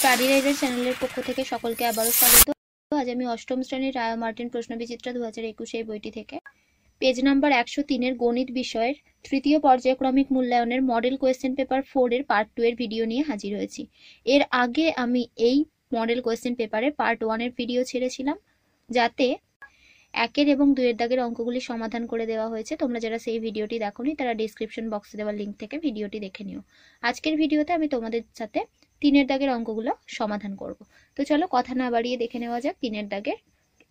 study raiser চ্যানেলের পক্ষ থেকে সকলকে আবারও স্বাগত আজ আমি অষ্টম শ্রেণীর রায় মার্টিন প্রশ্নবিচিত্রা দু হাজার একুশে এই বইটি থেকে পেজ নাম্বার একশো তিনের গণিত বিষয়ের তৃতীয় পর্যায়ক্রমিক মূল্যায়নের মডেল কোয়েশ্চেন পেপার ফোর এর পার্ট টু এর ভিডিও নিয়ে হাজির হয়েছি এর আগে আমি এই মডেল কোয়েশ্চেন পেপারে পার্ট ওয়ানের ভিডিও ছেড়েছিলাম যাতে একের এবং দুইয়ের দাগের অঙ্কগুলি সমাধান করে দেওয়া হয়েছে তোমরা যারা সেই ভিডিওটি দেখোনি তারা ডিসক্রিপশন বক্সে দেওয়া লিঙ্ক থেকে ভিডিওটি দেখে নিও আজকের ভিডিওতে আমি তোমাদের সাথে তিনের দাগের অঙ্কগুলো সমাধান করব তো চলো কথা না বাড়িয়ে দেখে নেওয়া যাক তিনের দাগের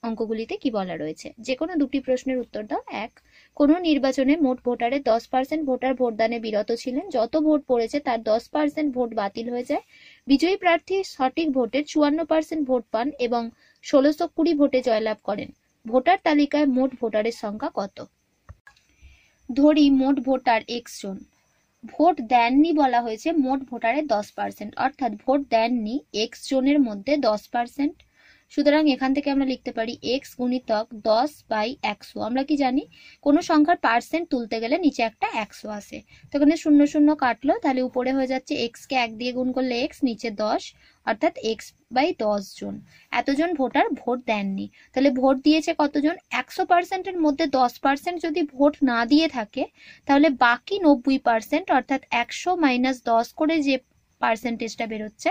অঙ্কগুলিতে কি বলা রয়েছে যে কোনো দুটি প্রশ্নের উত্তর দাও এক কোনো নির্বাচনে মোট ভোটারের দশ পার্সেন্ট ভোটার ভোটদানে বিরত ছিলেন যত ভোট পড়েছে তার দশ পার্সেন্ট ভোট বাতিল হয়ে যায় বিজয়ী প্রার্থী সঠিক ভোটে চুয়ান্ন পার্সেন্ট ভোট পান এবং ষোলোশো কুড়ি ভোটে জয়লাভ করেন ভোটার তালিকায় মোট ভোটারের সংখ্যা কত ধরি মোট ভোটার এক্স জন ভোট দেননি বলা হয়েছে মোট ভোটারের দশ পার্সেন্ট অর্থাৎ ভোট দেননি এক্স জনের মধ্যে দশ পার্সেন্ট সুতরাং এখান থেকে আমরা লিখতে পারি এক্স গুণিতক দশ বাই একশো আমরা কি জানি কোনো সংখ্যার পার্সেন্ট তুলতে গেলে নিচে একটা একশো আসে তো এখানে শূন্য শূন্য কাটলো তাহলে উপরে হয়ে যাচ্ছে এক্সকে এক দিয়ে গুণ করলে এক্স নিচে দশ অর্থাৎ এক্স বাই দশ জন এতজন ভোটার ভোট দেননি তাহলে ভোট দিয়েছে কতজন একশো পার্সেন্টের মধ্যে দশ পার্সেন্ট যদি ভোট না দিয়ে থাকে তাহলে বাকি নব্বই পার্সেন্ট অর্থাৎ একশো মাইনাস দশ করে যে পার্সেন্টেজটা বেরোচ্ছে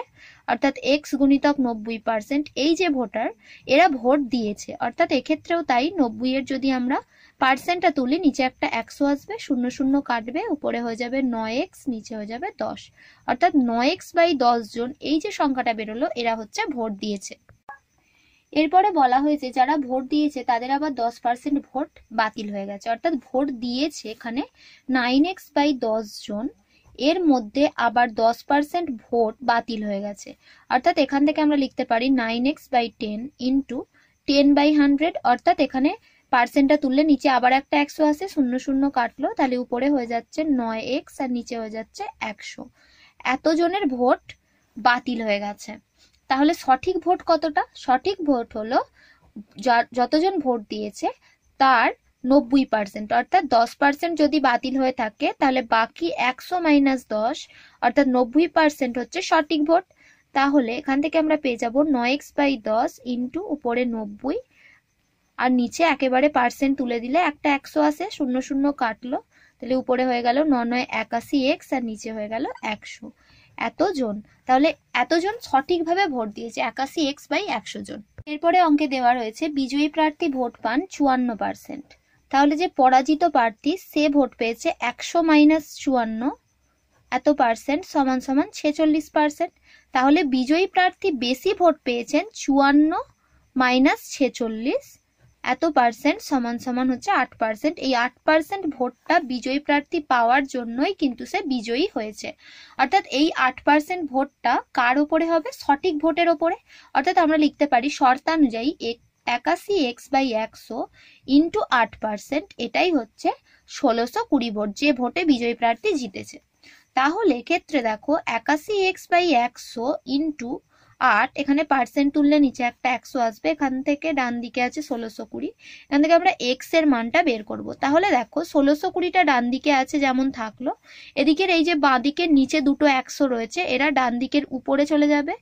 অর্থাৎ এক্স গুণিতক নব্বই পার্সেন্ট এই যে ভোটার এরা ভোট দিয়েছে অর্থাৎ এক্ষেত্রেও তাই নব্বই এর যদি আমরা পার্সেন্টটা তুলি নিচে একটা একশো আসবে শূন্য শূন্য কাটবে উপরে হয়ে যাবে নয় এক্স নিচে হয়ে যাবে দশ অর্থাৎ নয় এক্স বাই দশ জন এই যে সংখ্যাটা বেরোলো এরা হচ্ছে ভোট দিয়েছে এরপরে বলা হয়েছে যারা ভোট দিয়েছে তাদের আবার দশ পার্সেন্ট ভোট বাতিল হয়ে গেছে অর্থাৎ ভোট দিয়েছে এখানে নাইন এক্স বাই দশ জন এর মধ্যে আবার দশ পার্সেন্ট ভোট বাতিল হয়ে গেছে অর্থাৎ এখান থেকে আমরা লিখতে পারি nine x by ten into ten by hundred অর্থাৎ এখানে পার্সেন্টটা তুললে নিচে আবার একটা একশো আসে শূন্য শূন্য কাটলো তাহলে উপরে হয়ে যাচ্ছে নয় এক্স আর নিচে হয়ে যাচ্ছে একশো এতজনের ভোট বাতিল হয়ে গেছে তাহলে সঠিক ভোট কতটা সঠিক ভোট হলো যতজন ভোট দিয়েছে তার নব্বই পার্সেন্ট অর্থাৎ দশ পার্সেন্ট যদি বাতিল হয়ে থাকে তাহলে বাকি একশো মাইনাস দশ অর্থাৎ নব্বই পার্সেন্ট হচ্ছে সঠিক ভোট তাহলে এখান থেকে আমরা পেয়ে যাব নয় এক্স বাই দশ ইন্টু উপরে নব্বই আর নিচে একেবারে পার্সেন্ট তুলে দিলে একটা একশো আসে শূন্য শূন্য কাটলো তাহলে উপরে হয়ে গেল ন নয় একাশি এক্স আর নিচে হয়ে গেল একশো এতজন তাহলে এতজন সঠিকভাবে ভোট দিয়েছে একাশি এক্স বাই একশো জন এরপরে অঙ্কে দেওয়া রয়েছে বিজয়ী প্রার্থী ভোট পান চুয়ান্ন পার্সেন্ট তাহলে যে পরাজিত প্রার্থী সে ভোট পেয়েছে একশো মাইনাস চুয়ান্ন এত পার্সেন্ট সমান সমান ছেচল্লিশ পার্সেন্ট তাহলে বিজয়ী প্রার্থী বেশি ভোট পেয়েছেন চুয়ান্ন মাইনাস ছেচল্লিশ এত পার্সেন্ট সমান সমান হচ্ছে আট পার্সেন্ট এই আট পার্সেন্ট ভোটটা বিজয়ী প্রার্থী পাওয়ার জন্যই কিন্তু সে বিজয়ী হয়েছে অর্থাৎ এই আট পার্সেন্ট ভোটটা কার ওপরে হবে সঠিক ভোটের ওপরে অর্থাৎ আমরা লিখতে পারি শর্তানুযায়ী এক একাশি এক্স বাই একশো ইন্টু আট পার্সেন্ট এটাই হচ্ছে ষোলোশো কুড়ি ভোট যে ভোটে বিজয়ী প্রার্থী জিতেছে তাহলে ক্ষেত্রে দেখো একাশি এক্স বাই একশো ইন্টু আট এখানে পার্সেন্ট তুললে নিচে একটা একশো আসবে এখান থেকে ডান দিকে আছে ষোলোশো কুড়ি এখান থেকে আমরা এক্স এর মানটা বের করব তাহলে দেখো ষোলোশো কুড়িটা ডান দিকে আছে যেমন থাকলো এদিকের এই যে বাঁ দিকের নিচে দুটো একশো রয়েছে এরা ডান দিকের উপরে চলে যাবে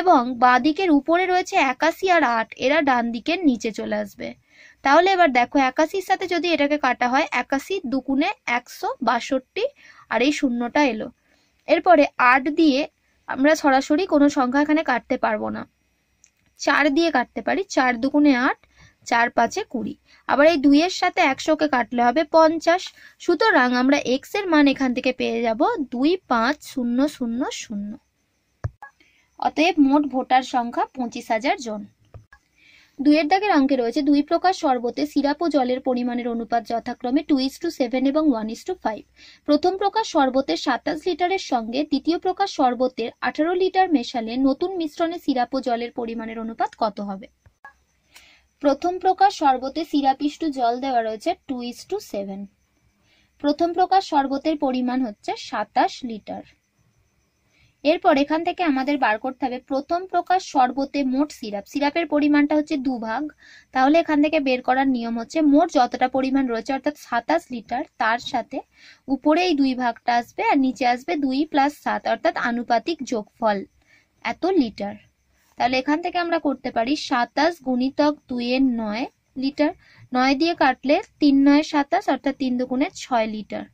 এবং বাঁ দিকের উপরে রয়েছে একাশি আর আট এরা ডান দিকের নিচে চলে আসবে তাহলে এবার দেখো একাশির সাথে যদি এটাকে কাটা হয় একাশি দুকুনে একশো বাষট্টি আর এই শূন্যটা এলো এরপরে আট দিয়ে আমরা সরাসরি কোনো সংখ্যা এখানে কাটতে পারবো না চার দিয়ে কাটতে পারি চার দুগুণে আট চার পাঁচে কুড়ি আবার এই দুইয়ের সাথে একশোকে কাটলে হবে পঞ্চাশ সুতরাং আমরা এক্স এর মান এখান থেকে পেয়ে যাব দুই পাঁচ শূন্য শূন্য শূন্য অতএব মোট ভোটার সংখ্যা পঁচিশ হাজার জন দুইয়ের দাগের অঙ্কে রয়েছে দুই প্রকার শরবতে সিরাপ ও জলের পরিমাণের অনুপাত যথাক্রমে টু ইস টু সেভেন এবং ওয়ান ইস টু ফাইভ প্রথম প্রকার শরবতের সাতাশ লিটারের সঙ্গে দ্বিতীয় প্রকার শরবতের আঠারো লিটার মেশালে নতুন মিশ্রণে সিরাপ ও জলের পরিমাণের অনুপাত কত হবে প্রথম প্রকার শরবতে সিরাপ টু জল দেওয়া রয়েছে টু ইস টু সেভেন প্রথম প্রকার শরবতের পরিমাণ হচ্ছে সাতাশ লিটার এরপর এখান থেকে আমাদের বার করতে হবে প্রথম প্রকার শরবতে মোট সিরাপ সিরাপের পরিমাণটা হচ্ছে দুভাগ তাহলে এখান থেকে বের করার নিয়ম হচ্ছে মোট যতটা পরিমাণ রয়েছে অর্থাৎ সাতাশ লিটার তার সাথে উপরে এই দুই ভাগটা আসবে আর নিচে আসবে দুই প্লাস সাত অর্থাৎ আনুপাতিক যোগফল এত লিটার তাহলে এখান থেকে আমরা করতে পারি সাতাশ গুণিতক দুইয়ের নয় লিটার নয় দিয়ে কাটলে তিন নয় সাতাশ অর্থাৎ তিন দুগুণে ছয় লিটার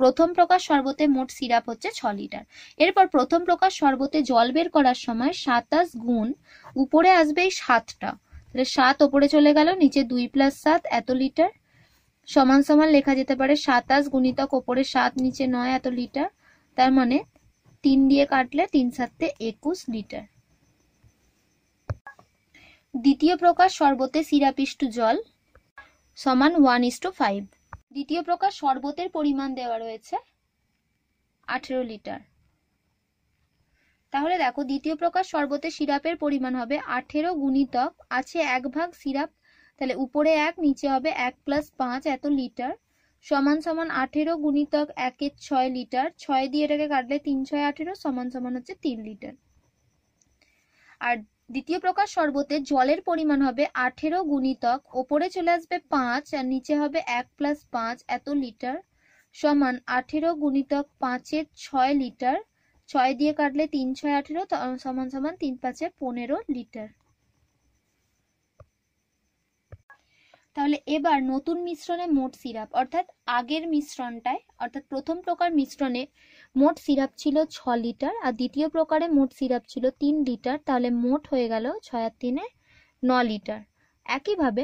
প্রথম প্রকাশ শরবতে মোট সিরাপ হচ্ছে ছ লিটার এরপর প্রথম প্রকাশ শরবতে জল বের করার সময় সাতাশ গুণ উপরে আসবে এই সাতটা তাহলে সাত ওপরে চলে গেল নিচে দুই প্লাস সাত এত লিটার সমান সমান লেখা যেতে পারে সাতাশ গুণিতক ওপরে সাত নিচে নয় এত লিটার তার মানে তিন দিয়ে কাটলে তিন সাতে একুশ লিটার দ্বিতীয় প্রকাশ শরবতে সিরাপিষ্টু জল সমান ওয়ান ইস্টু টু ফাইভ দ্বিতীয় প্রকার শরবতের পরিমাণ দেওয়া রয়েছে আঠেরো লিটার তাহলে দেখো দ্বিতীয় প্রকার শরবতের সিরাপের পরিমাণ হবে আঠেরো গুণিতক আছে এক ভাগ সিরাপ তাহলে উপরে এক নিচে হবে এক প্লাস পাঁচ এত লিটার সমান সমান আঠেরো গুণিতক একের ছয় লিটার ছয় দিয়ে এটাকে কাটলে তিন ছয় আঠেরো সমান সমান হচ্ছে তিন লিটার আর দ্বিতীয় প্রকার শরবতে জলের পরিমাণ হবে আঠেরো গুণিতক ওপরে চলে আসবে পাঁচ আর নিচে হবে এক প্লাস পাঁচ এত লিটার সমান আঠেরো গুণিতক পাঁচের ছয় লিটার ছয় দিয়ে কাটলে তিন ছয় আঠেরো সমান সমান তিন পাঁচে পনেরো লিটার তাহলে এবার নতুন মিশ্রণে মোট সিরাপ অর্থাৎ আগের মিশ্রণটায় অর্থাৎ প্রথম প্রকার মিশ্রণে মোট সিরাপ ছিল ছ লিটার আর দ্বিতীয় প্রকারে মোট সিরাপ ছিল তিন লিটার তাহলে মোট হয়ে গেল ছয় আর তিনে ন লিটার একইভাবে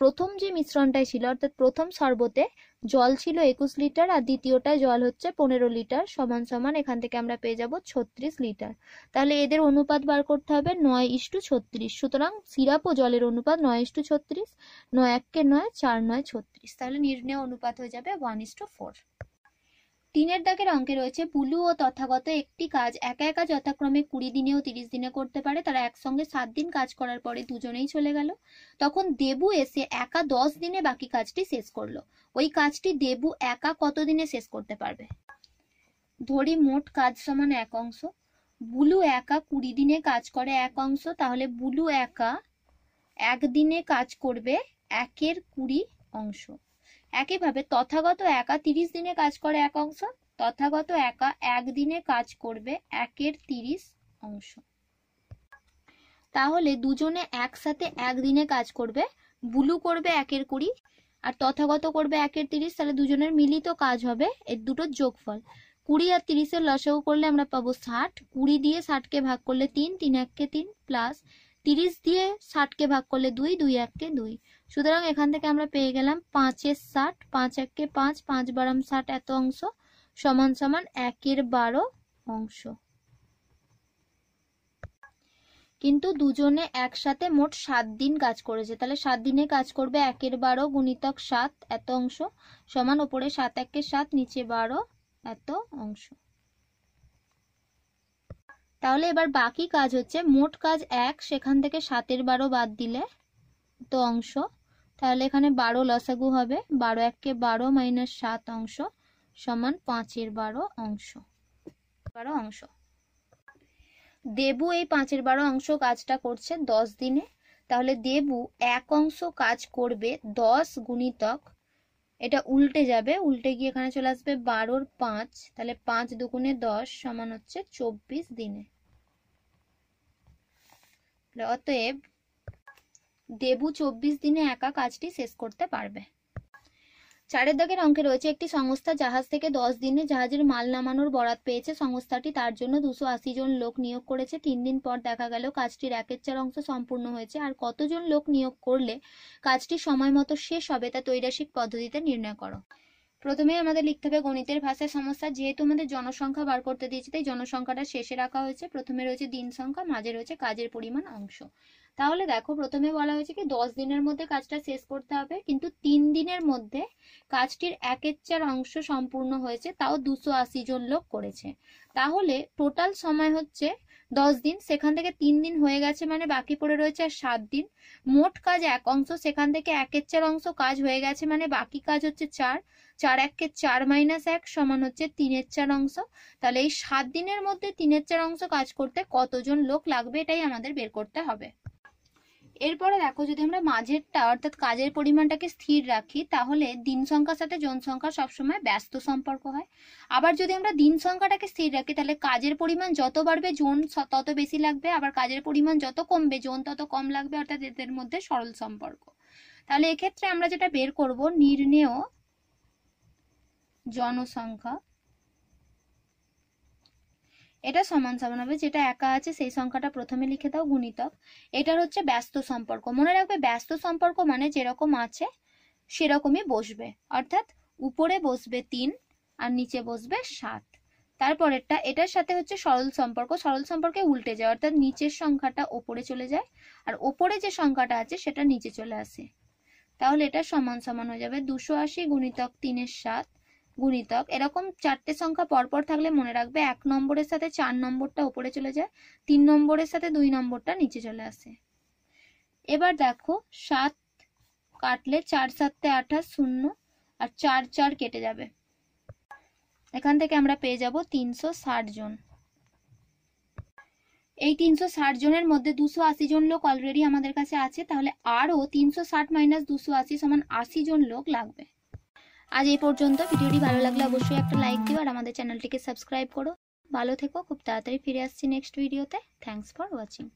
প্রথম যে মিশ্রণটাই ছিল অর্থাৎ প্রথম শরবতে জল ছিল একুশ লিটার আর দ্বিতীয়টায় জল হচ্ছে পনেরো লিটার সমান সমান এখান থেকে আমরা পেয়ে যাব ছত্রিশ লিটার তাহলে এদের অনুপাত বার করতে হবে নয় ইস্টু ছত্রিশ সুতরাং সিরাপ ও জলের অনুপাত নয় ইস্টু ছত্রিশ নয় এককে নয় চার নয় ছত্রিশ তাহলে নির্ণয় অনুপাত হয়ে যাবে ওয়ান ইস্টু ফোর টিনের দাগের অঙ্কে রয়েছে পুলু ও তথাগত একটি কাজ একা একা যথাক্রমে কুড়ি দিনে ও তিরিশ দিনে করতে পারে তারা একসঙ্গে সাত দিন কাজ করার পরে দুজনেই চলে গেল তখন দেবু এসে একা দশ দিনে বাকি কাজটি শেষ করলো ওই কাজটি দেবু একা কত দিনে শেষ করতে পারবে ধরি মোট কাজ সমান এক অংশ বুলু একা কুড়ি দিনে কাজ করে এক অংশ তাহলে বুলু একা একদিনে কাজ করবে একের কুড়ি অংশ একইভাবে তথাগত একা তিরিশ দিনে কাজ করে এক অংশ তথাগত একা একদিনে কাজ করবে একের তিরিশ অংশ তাহলে দুজনে একসাথে একদিনে কাজ করবে বুলু করবে একের কুড়ি আর তথাগত করবে একের তিরিশ তাহলে দুজনের মিলিত কাজ হবে এর দুটোর যোগফল কুড়ি আর তিরিশের লসাগু করলে আমরা পাবো ষাট কুড়ি দিয়ে ষাটকে ভাগ করলে তিন তিন এককে তিন প্লাস তিরিশ দিয়ে ষাটকে ভাগ করলে দুই দুই এককে দুই সুতরাং এখান থেকে আমরা পেয়ে গেলাম পাঁচের ষাট পাঁচ একে পাঁচ পাঁচ বারাম ষাট এত অংশ সমান সমান একের বারো অংশ কিন্তু দুজনে একসাথে মোট সাত দিন কাজ করেছে তাহলে সাত দিনে কাজ করবে একের বারো গুণিতক সাত এত অংশ সমান ওপরে সাত একে সাত নিচে বারো এত অংশ তাহলে এবার বাকি কাজ হচ্ছে মোট কাজ এক সেখান থেকে সাতের বারো বাদ দিলে তো অংশ তাহলে এখানে বারো লসাগু হবে বারো এককে বারো মাইনাস সাত অংশ সমান পাঁচের বারো অংশ বারো অংশ দেবু এই পাঁচের বারো অংশ কাজটা করছে দশ দিনে তাহলে দেবু এক অংশ কাজ করবে দশ গুণিতক এটা উল্টে যাবে উল্টে গিয়ে এখানে চলে আসবে বারোর পাঁচ তাহলে পাঁচ দুগুণে দশ সমান হচ্ছে চব্বিশ দিনে অতএব দেবু চব্বিশ দিনে একা কাজটি শেষ করতে পারবে চারের দাগের অঙ্কে রয়েছে একটি সংস্থা জাহাজ থেকে দশ দিনে জাহাজের মাল নামানোর বরাত পেয়েছে সংস্থাটি তার জন্য দুশো আশি জন লোক নিয়োগ করেছে তিন দিন পর দেখা গেল কাজটির একের চার অংশ সম্পূর্ণ হয়েছে আর কতজন লোক নিয়োগ করলে কাজটি সময় মতো শেষ হবে তা তৈরাসিক পদ্ধতিতে নির্ণয় করো প্রথমে আমাদের লিখতে হবে গণিতের ভাষায় সমস্যা যেহেতু আমাদের জনসংখ্যা বার করতে দিয়েছে তাই জনসংখ্যাটা শেষে রাখা হয়েছে প্রথমে রয়েছে দিন সংখ্যা মাঝে রয়েছে কাজের পরিমাণ অংশ তাহলে দেখো প্রথমে বলা হয়েছে কি দশ দিনের মধ্যে কাজটা শেষ করতে হবে কিন্তু তিন দিনের মধ্যে কাজটির একের চার অংশ সম্পূর্ণ হয়েছে তাও দুশো আশি জন লোক করেছে তাহলে টোটাল সময় হচ্ছে দশ দিন সেখান থেকে তিন দিন হয়ে গেছে মানে বাকি পড়ে রয়েছে আর সাত দিন মোট কাজ এক অংশ সেখান থেকে একের চার অংশ কাজ হয়ে গেছে মানে বাকি কাজ হচ্ছে চার চার এককে চার মাইনাস এক সমান হচ্ছে তিনের চার অংশ তাহলে এই সাত দিনের মধ্যে তিনের চার অংশ কাজ করতে কতজন লোক লাগবে এটাই আমাদের বের করতে হবে এরপরে দেখো যদি আমরা মাঝেরটা অর্থাৎ কাজের পরিমাণটাকে স্থির রাখি তাহলে দিন সংখ্যার সাথে জন সংখ্যা সবসময় ব্যস্ত সম্পর্ক হয় আবার যদি আমরা দিন সংখ্যাটাকে স্থির রাখি তাহলে কাজের পরিমাণ যত বাড়বে জোন তত বেশি লাগবে আবার কাজের পরিমাণ যত কমবে জোন তত কম লাগবে অর্থাৎ এদের মধ্যে সরল সম্পর্ক তাহলে এক্ষেত্রে আমরা যেটা বের করব নির্ণেয় জনসংখ্যা এটা সমান সমান হবে যেটা একা আছে সেই সংখ্যাটা প্রথমে লিখে দাও গুণিতক এটার হচ্ছে ব্যস্ত সম্পর্ক মনে রাখবে ব্যস্ত সম্পর্ক মানে যেরকম আছে সেরকমই বসবে অর্থাৎ উপরে বসবে তিন আর নিচে বসবে সাত তারপরেরটা এটার সাথে হচ্ছে সরল সম্পর্ক সরল সম্পর্কে উল্টে যায় অর্থাৎ নিচের সংখ্যাটা ওপরে চলে যায় আর ওপরে যে সংখ্যাটা আছে সেটা নিচে চলে আসে তাহলে এটা সমান সমান হয়ে যাবে দুশো আশি গুণিতক তিনের সাত গুণিতক এরকম চারটে সংখ্যা পরপর থাকলে মনে রাখবে এক নম্বরের সাথে চার নম্বরটা উপরে চলে যায় তিন নম্বরের সাথে দুই নম্বরটা নিচে চলে আসে এবার দেখো সাত কাটলে চার সাততে আঠাশ শূন্য আর চার চার কেটে যাবে এখান থেকে আমরা পেয়ে যাব তিনশো জন এই তিনশো ষাট জনের মধ্যে দুশো আশি জন লোক অলরেডি আমাদের কাছে আছে তাহলে আরও তিনশো ষাট মাইনাস দুশো আশি সমান আশি জন লোক লাগবে আজ এই পর্যন্ত ভিডিওটি ভালো লাগলে অবশ্যই একটা লাইক দিও আর আমাদের চ্যানেলটিকে সাবস্ক্রাইব করো ভালো থেকো খুব তাড়াতাড়ি ফিরে আসছি নেক্সট ভিডিওতে থ্যাংকস ফর ওয়াচিং